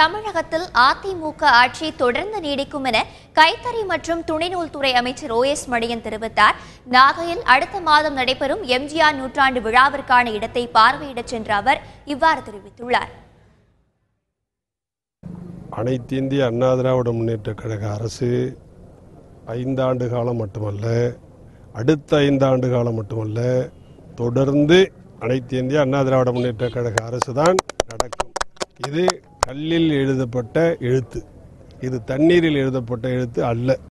தமிழகத்தில் அதிமுக ஆட்சி தொடர்ந்து நீடிக்கும் என கைத்தறி மற்றும் துணைநூல்துறை அமைச்சர் ஓ எஸ் மணியன் தெரிவித்தார் நாகையில் அடுத்த மாதம் நடைபெறும் எம்ஜிஆர் நூற்றாண்டு விழாவிற்கான இடத்தை பார்வையிடச் சென்ற அவர் இவ்வாறு தெரிவித்துள்ளார் இந்திய அண்ணா திராவிட முன்னேற்ற கழக அரசு ஐந்தாண்டு காலம் மட்டுமல்ல அடுத்த ஐந்தாண்டு காலம் மட்டுமல்ல தொடர்ந்து அனைத்து இந்திய அண்ணா திராவிட முன்னேற்ற கழக அரசு தான் நடக்கும் இது கல்லில் எழுதப்பட்ட எழுத்து இது தண்ணீரில் எழுதப்பட்ட எழுத்து அல்ல